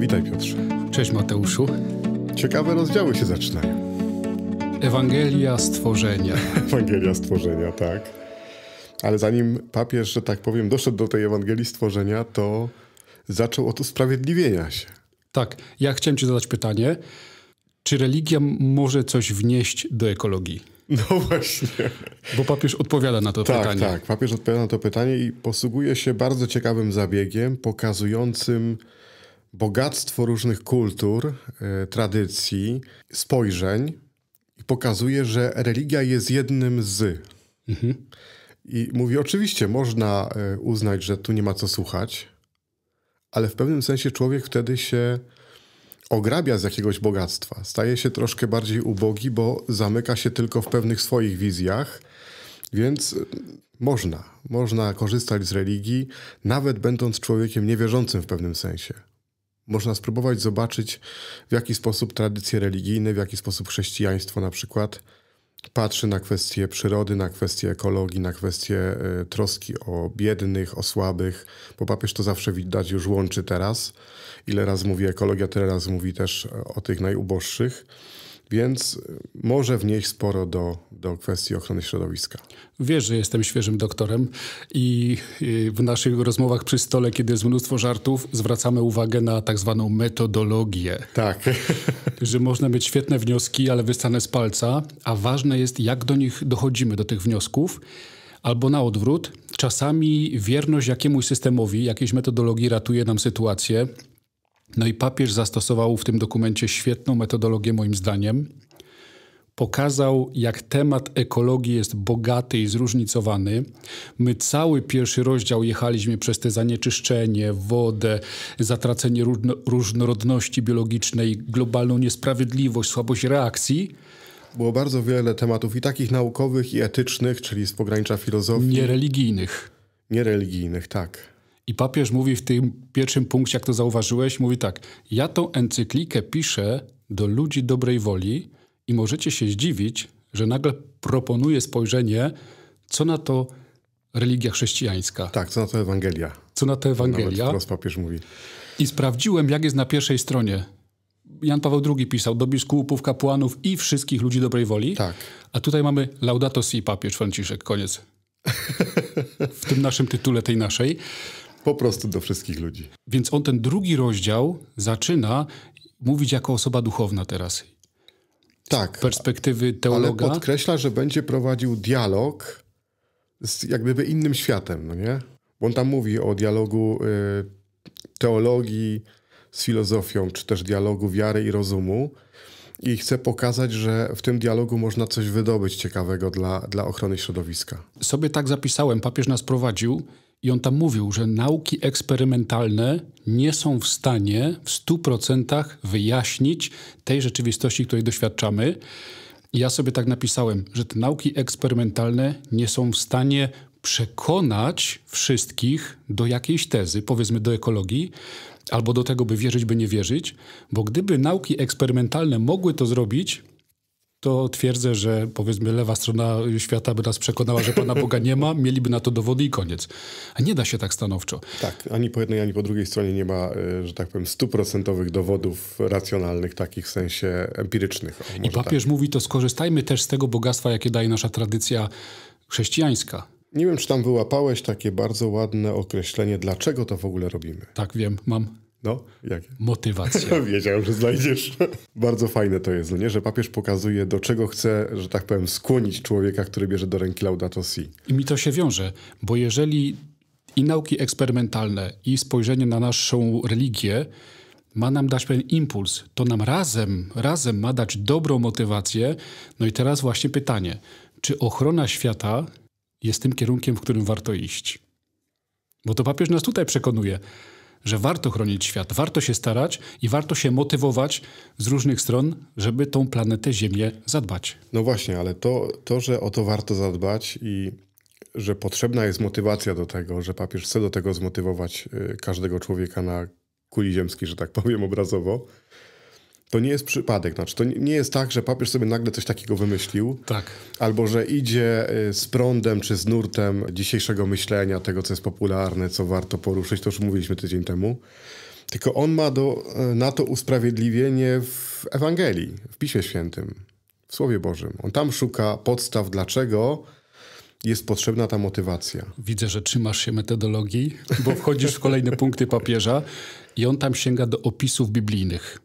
Witaj Piotrze. Cześć Mateuszu. Ciekawe rozdziały się zaczynają. Ewangelia stworzenia. Ewangelia stworzenia, tak. Ale zanim papież, że tak powiem, doszedł do tej Ewangelii stworzenia, to zaczął od usprawiedliwienia się. Tak, ja chciałem ci zadać pytanie, czy religia może coś wnieść do ekologii? No właśnie. Bo papież odpowiada na to tak, pytanie. Tak, tak. Papież odpowiada na to pytanie i posługuje się bardzo ciekawym zabiegiem, pokazującym bogactwo różnych kultur, e, tradycji, spojrzeń i pokazuje, że religia jest jednym z. Mhm. I mówi, oczywiście można e, uznać, że tu nie ma co słuchać, ale w pewnym sensie człowiek wtedy się ograbia z jakiegoś bogactwa, staje się troszkę bardziej ubogi, bo zamyka się tylko w pewnych swoich wizjach, więc e, można, można korzystać z religii, nawet będąc człowiekiem niewierzącym w pewnym sensie. Można spróbować zobaczyć, w jaki sposób tradycje religijne, w jaki sposób chrześcijaństwo na przykład patrzy na kwestie przyrody, na kwestie ekologii, na kwestie y, troski o biednych, o słabych, bo papież to zawsze widać już łączy teraz. Ile raz mówi ekologia, tyle raz mówi też o tych najuboższych więc y, może wnieść sporo do, do kwestii ochrony środowiska. Wiesz, że jestem świeżym doktorem i y, w naszych rozmowach przy stole, kiedy jest mnóstwo żartów, zwracamy uwagę na tak zwaną metodologię. Tak. że można mieć świetne wnioski, ale wystane z palca, a ważne jest, jak do nich dochodzimy, do tych wniosków. Albo na odwrót, czasami wierność jakiemuś systemowi, jakiejś metodologii ratuje nam sytuację, no i papież zastosował w tym dokumencie świetną metodologię, moim zdaniem. Pokazał, jak temat ekologii jest bogaty i zróżnicowany. My cały pierwszy rozdział jechaliśmy przez te zanieczyszczenie, wodę, zatracenie różno różnorodności biologicznej, globalną niesprawiedliwość, słabość reakcji. Było bardzo wiele tematów i takich naukowych, i etycznych, czyli z pogranicza filozofii. Niereligijnych. Niereligijnych, tak. I papież mówi w tym pierwszym punkcie, jak to zauważyłeś, mówi tak: Ja tą encyklikę piszę do ludzi dobrej woli i możecie się zdziwić, że nagle proponuję spojrzenie, co na to religia chrześcijańska. Tak, co na to Ewangelia. Co na to Ewangelia. Nawet papież mówi. I sprawdziłem, jak jest na pierwszej stronie. Jan Paweł II pisał do biskupów, kapłanów i wszystkich ludzi dobrej woli. Tak. A tutaj mamy Laudato Si, papież Franciszek, koniec. w tym naszym tytule, tej naszej. Po prostu do wszystkich ludzi. Więc on ten drugi rozdział zaczyna mówić jako osoba duchowna teraz. Tak. Z perspektywy teologa. Ale podkreśla, że będzie prowadził dialog z jak gdyby innym światem, no nie? Bo on tam mówi o dialogu y, teologii z filozofią, czy też dialogu wiary i rozumu. I chce pokazać, że w tym dialogu można coś wydobyć ciekawego dla, dla ochrony środowiska. Sobie tak zapisałem, papież nas prowadził i on tam mówił, że nauki eksperymentalne nie są w stanie w 100% wyjaśnić tej rzeczywistości, której doświadczamy. ja sobie tak napisałem, że te nauki eksperymentalne nie są w stanie przekonać wszystkich do jakiejś tezy, powiedzmy do ekologii, albo do tego, by wierzyć, by nie wierzyć, bo gdyby nauki eksperymentalne mogły to zrobić, to twierdzę, że powiedzmy lewa strona świata by nas przekonała, że Pana Boga nie ma, mieliby na to dowody i koniec. A nie da się tak stanowczo. Tak, ani po jednej, ani po drugiej stronie nie ma, e, że tak powiem, stuprocentowych dowodów racjonalnych, takich w sensie empirycznych. O, I papież tak. mówi, to skorzystajmy też z tego bogactwa, jakie daje nasza tradycja chrześcijańska. Nie wiem, czy tam wyłapałeś takie bardzo ładne określenie, dlaczego to w ogóle robimy. Tak, wiem, mam. No, jakie? Motywacja. Wiedziałem, że znajdziesz. Bardzo fajne to jest, nie? że papież pokazuje, do czego chce, że tak powiem, skłonić człowieka, który bierze do ręki Laudato Si. I mi to się wiąże, bo jeżeli i nauki eksperymentalne, i spojrzenie na naszą religię ma nam dać pewien impuls, to nam razem, razem ma dać dobrą motywację. No i teraz właśnie pytanie, czy ochrona świata jest tym kierunkiem, w którym warto iść? Bo to papież nas tutaj przekonuje że warto chronić świat, warto się starać i warto się motywować z różnych stron, żeby tą planetę Ziemię zadbać. No właśnie, ale to, to że o to warto zadbać i że potrzebna jest motywacja do tego, że papież chce do tego zmotywować y, każdego człowieka na kuli ziemskiej, że tak powiem obrazowo, to nie jest przypadek, znaczy to nie jest tak, że papież sobie nagle coś takiego wymyślił, tak. albo że idzie y, z prądem czy z nurtem dzisiejszego myślenia, tego co jest popularne, co warto poruszyć, to już mówiliśmy tydzień temu. Tylko on ma do, y, na to usprawiedliwienie w Ewangelii, w Piśmie Świętym, w Słowie Bożym. On tam szuka podstaw, dlaczego jest potrzebna ta motywacja. Widzę, że trzymasz się metodologii, bo wchodzisz w kolejne punkty papieża i on tam sięga do opisów biblijnych.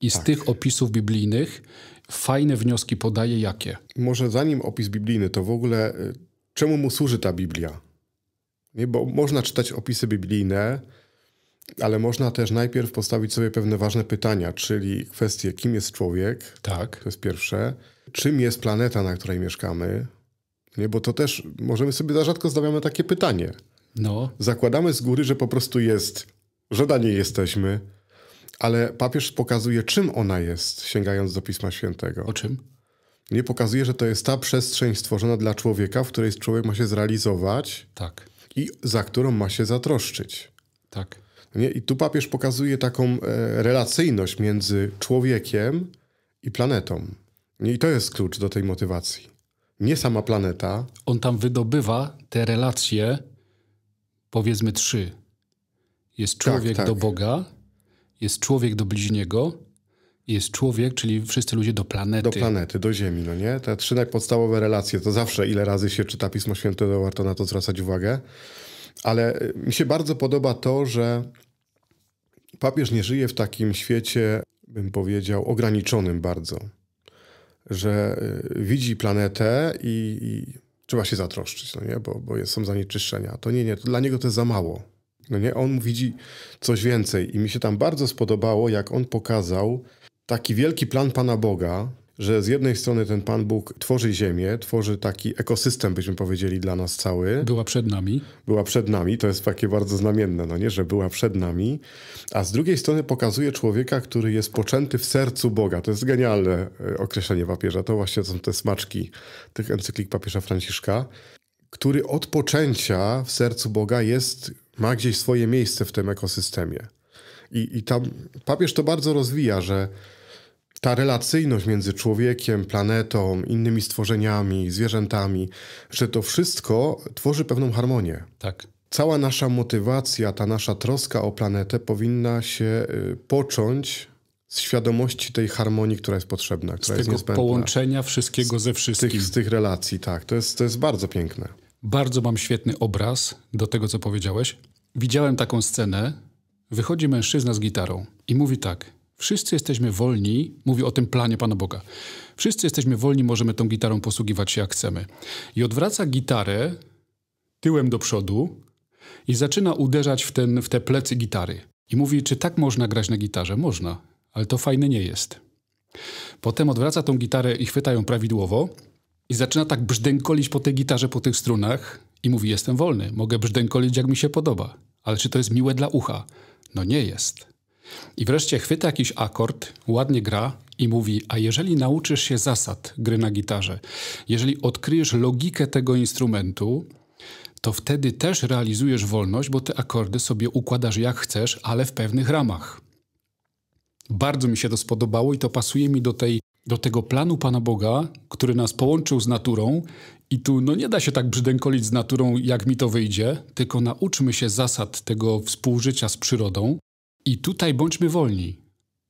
I z tak. tych opisów biblijnych fajne wnioski podaje jakie? Może zanim opis biblijny, to w ogóle y, czemu mu służy ta Biblia? Nie, bo można czytać opisy biblijne, ale można też najpierw postawić sobie pewne ważne pytania, czyli kwestie, kim jest człowiek, tak. to jest pierwsze, czym jest planeta, na której mieszkamy, nie, bo to też możemy sobie za rzadko stawiamy takie pytanie. No. Zakładamy z góry, że po prostu jest, że nie jesteśmy, ale papież pokazuje, czym ona jest, sięgając do Pisma Świętego. O czym? Nie pokazuje, że to jest ta przestrzeń stworzona dla człowieka, w której człowiek ma się zrealizować tak. i za którą ma się zatroszczyć. Tak. Nie? I tu papież pokazuje taką e, relacyjność między człowiekiem i planetą. Nie? I to jest klucz do tej motywacji. Nie sama planeta. On tam wydobywa te relacje, powiedzmy trzy. Jest tak, człowiek tak, tak. do Boga, jest człowiek do bliźniego, jest człowiek, czyli wszyscy ludzie do planety. Do planety, do Ziemi, no nie? Te trzy podstawowe relacje, to zawsze ile razy się czyta Pismo Święte, to warto na to zwracać uwagę. Ale y, mi się bardzo podoba to, że papież nie żyje w takim świecie, bym powiedział, ograniczonym bardzo. Że y, widzi planetę i, i trzeba się zatroszczyć, no nie? Bo, bo są zanieczyszczenia. To nie, nie, dla niego to jest za mało. No nie, on widzi coś więcej. I mi się tam bardzo spodobało, jak on pokazał taki wielki plan Pana Boga, że z jednej strony ten Pan Bóg tworzy ziemię, tworzy taki ekosystem, byśmy powiedzieli, dla nas cały. Była przed nami. Była przed nami, to jest takie bardzo znamienne, no nie, że była przed nami. A z drugiej strony pokazuje człowieka, który jest poczęty w sercu Boga. To jest genialne e, określenie papieża, to właśnie są te smaczki tych encyklik papieża Franciszka, który od poczęcia w sercu Boga jest ma gdzieś swoje miejsce w tym ekosystemie. I, i tam papież to bardzo rozwija, że ta relacyjność między człowiekiem, planetą, innymi stworzeniami, zwierzętami, że to wszystko tworzy pewną harmonię. Tak. Cała nasza motywacja, ta nasza troska o planetę powinna się y, począć z świadomości tej harmonii, która jest potrzebna. Która z jest tego niezbędna. połączenia wszystkiego z, ze wszystkim. Tych, z tych relacji, tak. To jest, to jest bardzo piękne. Bardzo mam świetny obraz do tego, co powiedziałeś. Widziałem taką scenę. Wychodzi mężczyzna z gitarą i mówi tak. Wszyscy jesteśmy wolni, mówi o tym planie Pana Boga. Wszyscy jesteśmy wolni, możemy tą gitarą posługiwać się jak chcemy. I odwraca gitarę tyłem do przodu i zaczyna uderzać w, ten, w te plecy gitary. I mówi, czy tak można grać na gitarze? Można, ale to fajne nie jest. Potem odwraca tą gitarę i chwyta ją prawidłowo i zaczyna tak brzdękolić po tej gitarze, po tych strunach i mówi, jestem wolny, mogę brzdękolić jak mi się podoba. Ale czy to jest miłe dla ucha? No nie jest. I wreszcie chwyta jakiś akord, ładnie gra i mówi, a jeżeli nauczysz się zasad gry na gitarze, jeżeli odkryjesz logikę tego instrumentu, to wtedy też realizujesz wolność, bo te akordy sobie układasz jak chcesz, ale w pewnych ramach. Bardzo mi się to spodobało i to pasuje mi do tej do tego planu Pana Boga, który nas połączył z naturą. I tu no, nie da się tak brzydękolić z naturą, jak mi to wyjdzie, tylko nauczmy się zasad tego współżycia z przyrodą i tutaj bądźmy wolni.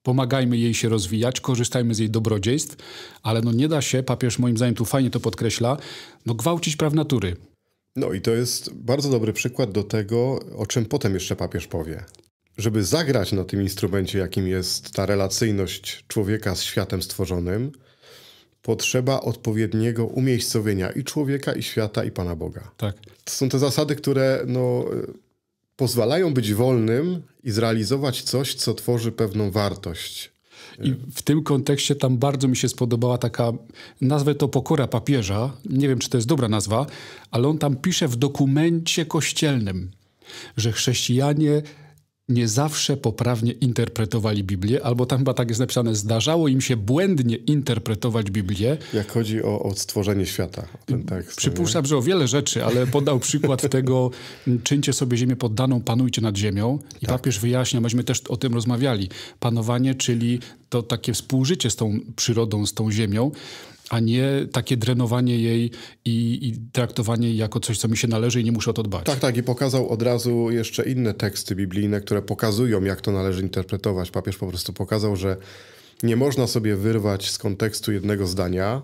Pomagajmy jej się rozwijać, korzystajmy z jej dobrodziejstw, ale no nie da się, papież moim zdaniem tu fajnie to podkreśla, no gwałcić praw natury. No i to jest bardzo dobry przykład do tego, o czym potem jeszcze papież powie żeby zagrać na tym instrumencie, jakim jest ta relacyjność człowieka z światem stworzonym, potrzeba odpowiedniego umiejscowienia i człowieka, i świata, i Pana Boga. Tak. To są te zasady, które no, pozwalają być wolnym i zrealizować coś, co tworzy pewną wartość. I w tym kontekście tam bardzo mi się spodobała taka, nazwę to pokora papieża, nie wiem czy to jest dobra nazwa, ale on tam pisze w dokumencie kościelnym, że chrześcijanie nie zawsze poprawnie interpretowali Biblię, albo tam chyba tak jest napisane, zdarzało im się błędnie interpretować Biblię. Jak chodzi o stworzenie świata, ten tekst. Przypuszczam, nie? że o wiele rzeczy, ale podał przykład tego, czyńcie sobie ziemię poddaną, panujcie nad ziemią. I tak. papież wyjaśnia, myśmy też o tym rozmawiali, panowanie, czyli to takie współżycie z tą przyrodą, z tą ziemią a nie takie drenowanie jej i, i, traktowanie jej jako coś, co mi się należy i nie muszę o to dbać. Tak, tak. I pokazał od razu jeszcze inne teksty biblijne, które pokazują, jak to należy interpretować. Papież po prostu pokazał, że nie można sobie wyrwać z kontekstu jednego zdania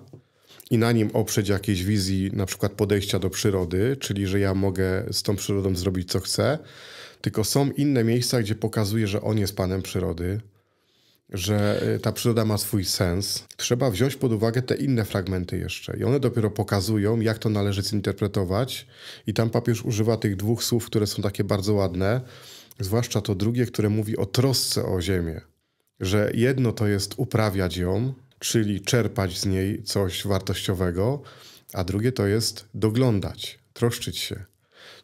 i na nim oprzeć jakiejś wizji, na przykład podejścia do przyrody, czyli że ja mogę z tą przyrodą zrobić co chcę, tylko są inne miejsca, gdzie pokazuje, że on jest panem przyrody, że y, ta przyroda ma swój sens, trzeba wziąć pod uwagę te inne fragmenty jeszcze. I one dopiero pokazują, jak to należy zinterpretować. I tam papież używa tych dwóch słów, które są takie bardzo ładne, zwłaszcza to drugie, które mówi o trosce o ziemię. Że jedno to jest uprawiać ją, czyli czerpać z niej coś wartościowego, a drugie to jest doglądać, troszczyć się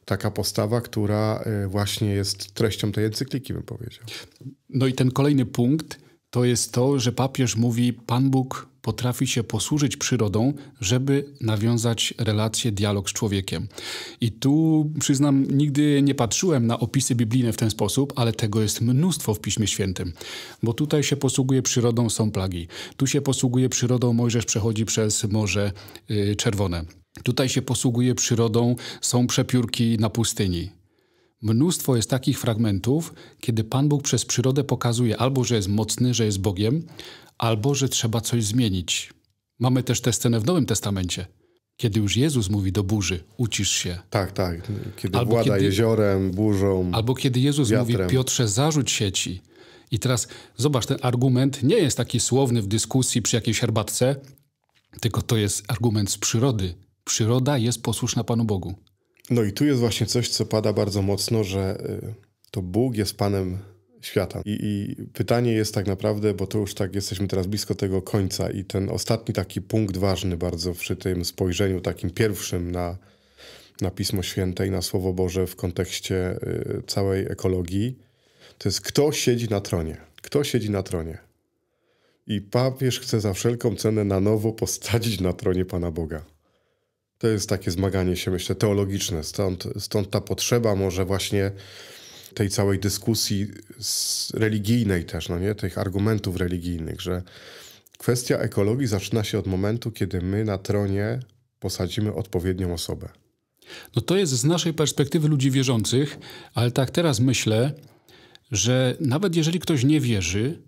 taka postawa, która y, właśnie jest treścią tej encykliki, bym powiedział. No i ten kolejny punkt to jest to, że papież mówi, Pan Bóg potrafi się posłużyć przyrodą, żeby nawiązać relację, dialog z człowiekiem. I tu przyznam, nigdy nie patrzyłem na opisy biblijne w ten sposób, ale tego jest mnóstwo w Piśmie Świętym, bo tutaj się posługuje przyrodą, są plagi. Tu się posługuje przyrodą, Mojżesz przechodzi przez Morze y, Czerwone. Tutaj się posługuje przyrodą, są przepiórki na pustyni. Mnóstwo jest takich fragmentów, kiedy Pan Bóg przez przyrodę pokazuje albo, że jest mocny, że jest Bogiem, albo, że trzeba coś zmienić. Mamy też tę scenę w Nowym Testamencie, kiedy już Jezus mówi do burzy, ucisz się. Tak, tak. Kiedy albo włada kiedy, jeziorem, burzą. Albo kiedy Jezus wiatrem. mówi, Piotrze, zarzuć sieci. I teraz zobacz, ten argument nie jest taki słowny w dyskusji przy jakiejś herbatce, tylko to jest argument z przyrody. Przyroda jest posłuszna Panu Bogu. No i tu jest właśnie coś, co pada bardzo mocno, że y, to Bóg jest Panem świata. I, I, pytanie jest tak naprawdę, bo to już tak jesteśmy teraz blisko tego końca i ten ostatni taki punkt ważny bardzo przy tym spojrzeniu takim pierwszym na, na Pismo Święte i na Słowo Boże w kontekście y, całej ekologii, to jest kto siedzi na tronie. Kto siedzi na tronie? I papież chce za wszelką cenę na nowo postadzić na tronie Pana Boga. To jest takie zmaganie się, myślę, teologiczne. Stąd, stąd ta potrzeba może właśnie tej całej dyskusji religijnej też, no nie? Tych argumentów religijnych, że kwestia ekologii zaczyna się od momentu, kiedy my na tronie posadzimy odpowiednią osobę. No to jest z naszej perspektywy ludzi wierzących, ale tak teraz myślę, że nawet jeżeli ktoś nie wierzy,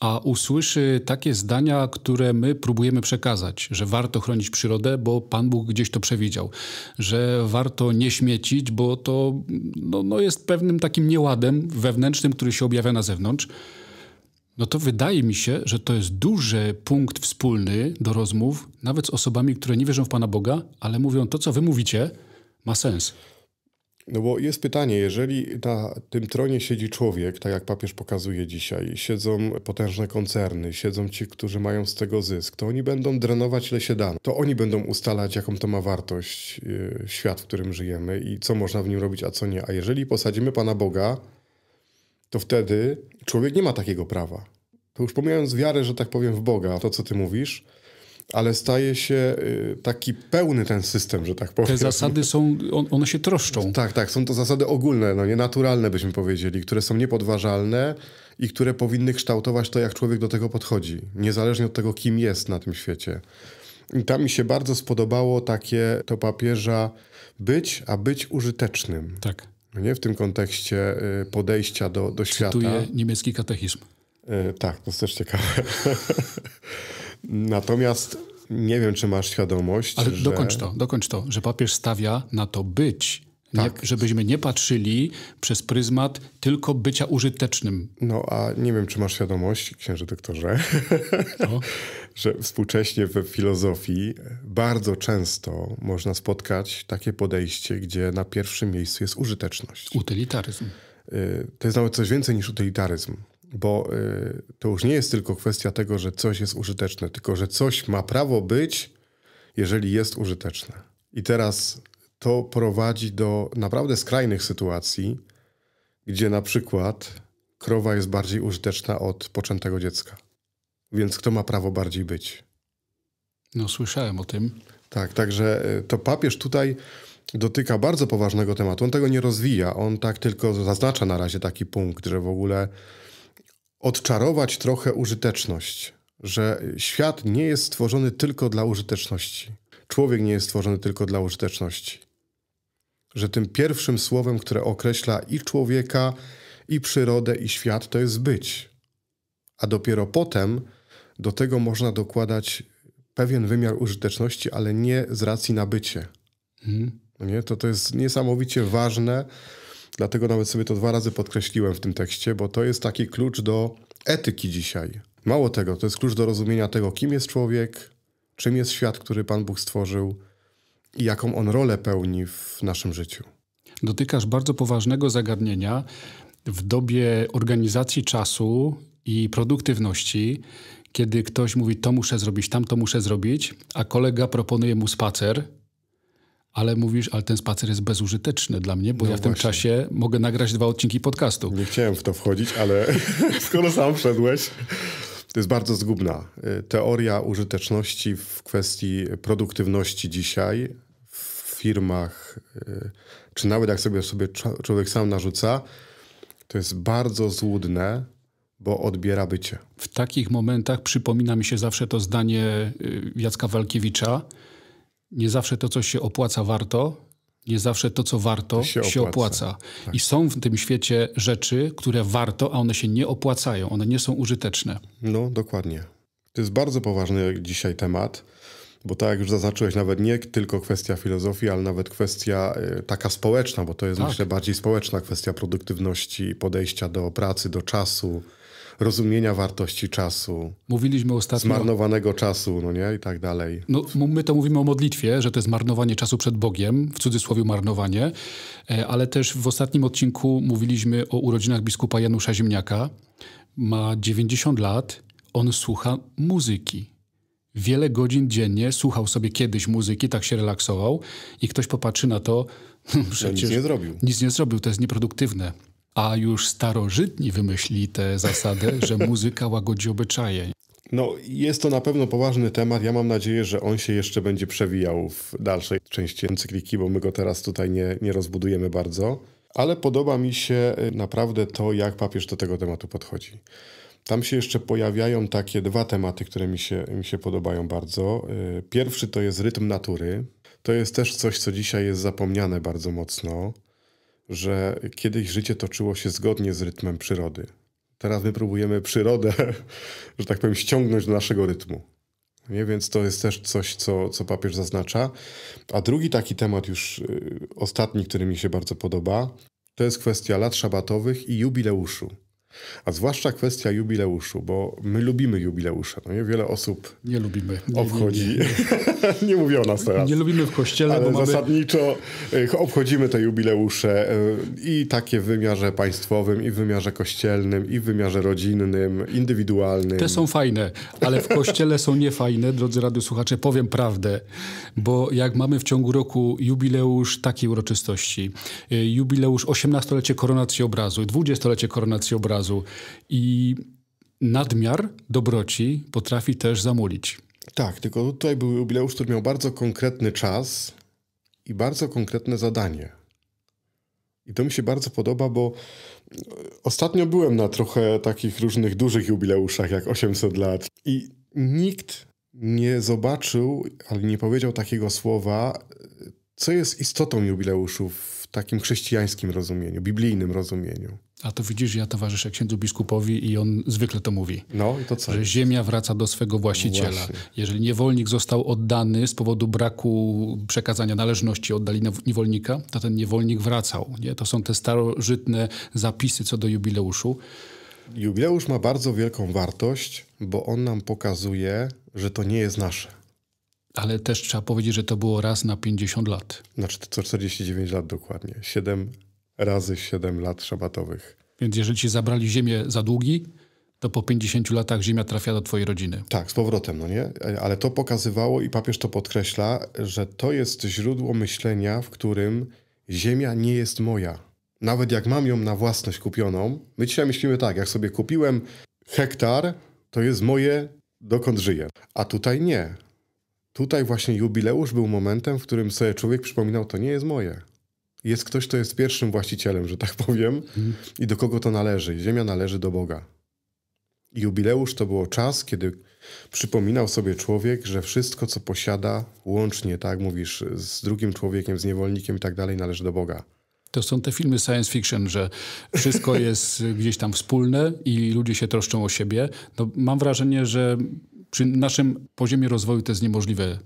a usłyszy takie zdania, które my próbujemy przekazać, że warto chronić przyrodę, bo Pan Bóg gdzieś to przewidział, że warto nie śmiecić, bo to no, no jest pewnym takim nieładem wewnętrznym, który się objawia na zewnątrz. No to wydaje mi się, że to jest duży punkt wspólny do rozmów, nawet z osobami, które nie wierzą w Pana Boga, ale mówią to, co wy mówicie, ma sens. No bo jest pytanie, jeżeli na tym tronie siedzi człowiek, tak jak papież pokazuje dzisiaj, siedzą potężne koncerny, siedzą ci, którzy mają z tego zysk, to oni będą drenować ile się da. To oni będą ustalać, jaką to ma wartość yy, świat, w którym żyjemy i co można w nim robić, a co nie. A jeżeli posadzimy Pana Boga, to wtedy człowiek nie ma takiego prawa. To już pomijając wiarę, że tak powiem, w Boga, to co ty mówisz – ale staje się y, taki pełny ten system, że tak powiem. Te zasady są, one się troszczą. Tak, tak, są to zasady ogólne, no nienaturalne byśmy powiedzieli, które są niepodważalne i które powinny kształtować to, jak człowiek do tego podchodzi, niezależnie od tego, kim jest na tym świecie. I tam mi się bardzo spodobało takie to papieża być, a być użytecznym. Tak. No nie w tym kontekście y, podejścia do, do Cytuję świata. Cytuję niemiecki katechizm. Y, tak, to jest też ciekawe. Natomiast nie wiem, czy masz świadomość. Ale że... dokończ to, dokończ to, że papież stawia na to być. Nie, tak. żebyśmy nie patrzyli przez pryzmat tylko bycia użytecznym. No a nie wiem, czy masz świadomość, księże doktorze, że współcześnie w filozofii bardzo często można spotkać takie podejście, gdzie na pierwszym miejscu jest użyteczność. Utylitaryzm. Y, to jest nawet coś więcej niż utylitaryzm bo y, to już nie jest tylko kwestia tego, że coś jest użyteczne, tylko że coś ma prawo być, jeżeli jest użyteczne. I teraz to prowadzi do naprawdę skrajnych sytuacji, gdzie na przykład krowa jest bardziej użyteczna od poczętego dziecka. Więc kto ma prawo bardziej być? No, słyszałem o tym. Tak, także y, to papież tutaj dotyka bardzo poważnego tematu. On tego nie rozwija, on tak tylko zaznacza na razie taki punkt, że w ogóle odczarować trochę użyteczność, że świat nie jest stworzony tylko dla użyteczności. Człowiek nie jest stworzony tylko dla użyteczności. Że tym pierwszym słowem, które określa i człowieka, i przyrodę, i świat, to jest być. A dopiero potem do tego można dokładać pewien wymiar użyteczności, ale nie z racji nabycia. Mhm. No nie? To, to jest niesamowicie ważne Dlatego nawet sobie to dwa razy podkreśliłem w tym tekście, bo to jest taki klucz do etyki dzisiaj. Mało tego, to jest klucz do rozumienia tego, kim jest człowiek, czym jest świat, który Pan Bóg stworzył i jaką on rolę pełni w naszym życiu. Dotykasz bardzo poważnego zagadnienia w dobie organizacji czasu i produktywności, kiedy ktoś mówi, to muszę zrobić, tam to muszę zrobić, a kolega proponuje mu spacer ale mówisz, ale ten spacer jest bezużyteczny dla mnie, bo no ja w tym właśnie. czasie mogę nagrać dwa odcinki podcastu. Nie chciałem w to wchodzić, ale skoro sam wszedłeś, to jest bardzo zgubna y, teoria użyteczności w kwestii produktywności dzisiaj w firmach, y, czy nawet jak sobie, sobie człowiek sam narzuca, to jest bardzo złudne, bo odbiera bycie. W takich momentach przypomina mi się zawsze to zdanie y, Jacka Walkiewicza, nie zawsze to, co się opłaca, warto. Nie zawsze to, co warto, się, się opłaca. opłaca. Tak. I są w tym świecie rzeczy, które warto, a one się nie opłacają, one nie są użyteczne. No, dokładnie. To jest bardzo poważny dzisiaj temat, bo tak jak już zaznaczyłeś, nawet nie tylko kwestia filozofii, ale nawet kwestia y, taka społeczna, bo to jest tak. myślę bardziej społeczna kwestia produktywności, podejścia do pracy, do czasu, rozumienia wartości czasu. Mówiliśmy ostatnio. Zmarnowanego czasu, no nie? I tak dalej. No, my to mówimy o modlitwie, że to jest marnowanie czasu przed Bogiem, w cudzysłowie marnowanie, e, ale też w ostatnim odcinku mówiliśmy o urodzinach biskupa Janusza Ziemniaka. Ma 90 lat, on słucha muzyki. Wiele godzin dziennie słuchał sobie kiedyś muzyki, tak się relaksował i ktoś popatrzy na to, no, przecież ja nic nie zrobił. Nic nie zrobił, to jest nieproduktywne a już starożytni wymyślili tę zasadę, że muzyka łagodzi obyczaje. No, jest to na pewno poważny temat. Ja mam nadzieję, że on się jeszcze będzie przewijał w dalszej części encykliki, bo my go teraz tutaj nie, nie rozbudujemy bardzo. Ale podoba mi się y, naprawdę to, jak papież do tego tematu podchodzi. Tam się jeszcze pojawiają takie dwa tematy, które mi się, mi się podobają bardzo. Y, pierwszy to jest rytm natury. To jest też coś, co dzisiaj jest zapomniane bardzo mocno że kiedyś życie toczyło się zgodnie z rytmem przyrody. Teraz my próbujemy przyrodę, że tak powiem, ściągnąć do naszego rytmu. Nie? Więc to jest też coś, co, co papież zaznacza. A drugi taki temat, już y, ostatni, który mi się bardzo podoba, to jest kwestia lat szabatowych i jubileuszu. A zwłaszcza kwestia jubileuszu, bo my lubimy jubileusze. No nie? Wiele osób nie lubimy. Nie, obchodzi. Nie, nie, nie. mówię o nas teraz. Nie lubimy w kościele, ale bo zasadniczo mamy... E, obchodzimy te jubileusze e, i takie w wymiarze państwowym, i w wymiarze kościelnym, i w wymiarze rodzinnym, indywidualnym. Te są fajne, ale w kościele są niefajne, drodzy słuchacze, powiem prawdę, bo jak mamy w ciągu roku jubileusz takiej uroczystości, e, jubileusz 18-lecie koronacji obrazu, 20-lecie koronacji obrazu, razu. I nadmiar dobroci potrafi też zamulić. Tak, tylko tutaj był jubileusz, który miał bardzo konkretny czas i bardzo konkretne zadanie. I to mi się bardzo podoba, bo e, ostatnio byłem na trochę takich różnych dużych jubileuszach, jak 800 lat, i nikt nie zobaczył, ale nie powiedział takiego słowa, e, co jest istotą jubileuszu w takim chrześcijańskim rozumieniu, biblijnym rozumieniu. A to widzisz, ja towarzyszę księdzu biskupowi i on zwykle to mówi. No i to co? Że ziemia wraca do swego właściciela. Właśnie. Jeżeli niewolnik został oddany z powodu braku przekazania należności, oddali niewolnika, to ten niewolnik wracał. Nie? To są te starożytne zapisy co do jubileuszu. Jubileusz ma bardzo wielką wartość, bo on nam pokazuje, że to nie jest nasze. Ale też trzeba powiedzieć, że to było raz na 50 lat. Znaczy to co 49 lat dokładnie. 7 razy 7 lat szabatowych. Więc jeżeli ci zabrali ziemię za długi, to po 50 latach ziemia trafia do twojej rodziny. Tak, z powrotem, no nie? Ale to pokazywało i papież to podkreśla, że to jest źródło myślenia, w którym ziemia nie jest moja. Nawet jak mam ją na własność kupioną, my dzisiaj myślimy tak, jak sobie kupiłem hektar, to jest moje, dokąd żyję. A tutaj nie. Tutaj właśnie jubileusz był momentem, w którym sobie człowiek przypominał, to nie jest moje jest ktoś, kto jest pierwszym właścicielem, że tak powiem, i do kogo to należy. Ziemia należy do Boga. I jubileusz to było czas, kiedy przypominał sobie człowiek, że wszystko, co posiada, łącznie, tak mówisz, z drugim człowiekiem, z niewolnikiem i tak dalej, należy do Boga. To są te filmy science fiction, że wszystko jest gdzieś tam wspólne i ludzie się troszczą o siebie. No, mam wrażenie, że przy naszym poziomie rozwoju to jest niemożliwe.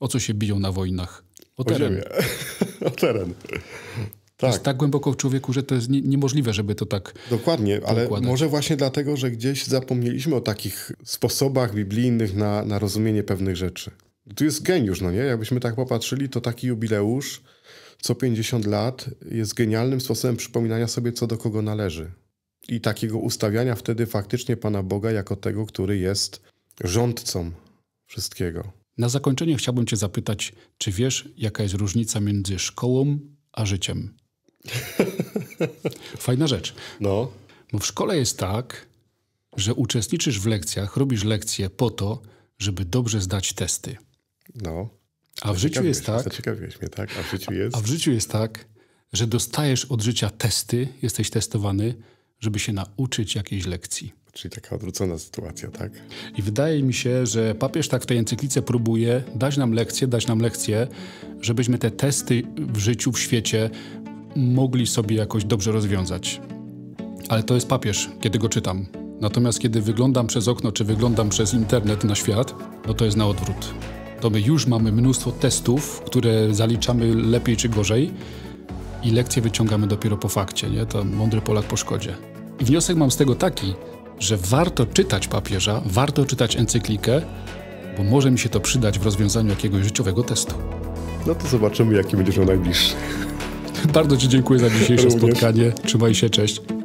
O co się biją na wojnach? O, o teren. o teren. Tak. Jest tak głęboko w człowieku, że to jest niemożliwe, żeby to tak. Dokładnie, ale układać. może właśnie dlatego, że gdzieś zapomnieliśmy o takich sposobach biblijnych na, na rozumienie pewnych rzeczy. Tu jest geniusz, no nie? Jakbyśmy tak popatrzyli, to taki jubileusz co 50 lat jest genialnym sposobem przypominania sobie, co do kogo należy. I takiego ustawiania wtedy faktycznie Pana Boga jako tego, który jest rządcą wszystkiego. Na zakończenie chciałbym Cię zapytać, czy wiesz, jaka jest różnica między szkołą a życiem? Fajna rzecz. No. Bo w szkole jest tak, że uczestniczysz w lekcjach, robisz lekcje po to, żeby dobrze zdać testy. No. A w życiu jest tak. mnie, tak? A w życiu jest. A w życiu jest tak, że dostajesz od życia testy, jesteś testowany, żeby się nauczyć jakiejś lekcji. Czyli taka odwrócona sytuacja, tak? I wydaje mi się, że papież tak w tej encyklice próbuje dać nam lekcję, dać nam lekcję, żebyśmy te testy w życiu, w świecie mogli sobie jakoś dobrze rozwiązać. Ale to jest papież, kiedy go czytam. Natomiast kiedy wyglądam przez okno, czy wyglądam przez internet na świat, no to jest na odwrót. To my już mamy mnóstwo testów, które zaliczamy lepiej czy gorzej i lekcje wyciągamy dopiero po fakcie, nie? To mądry Polak po szkodzie. I wniosek mam z tego taki, że warto czytać papieża, warto czytać encyklikę, bo może mi się to przydać w rozwiązaniu jakiegoś życiowego testu. No to zobaczymy, jaki będziesz miał najbliższy. Bardzo Ci dziękuję za dzisiejsze Również. spotkanie. Trzymaj się, cześć.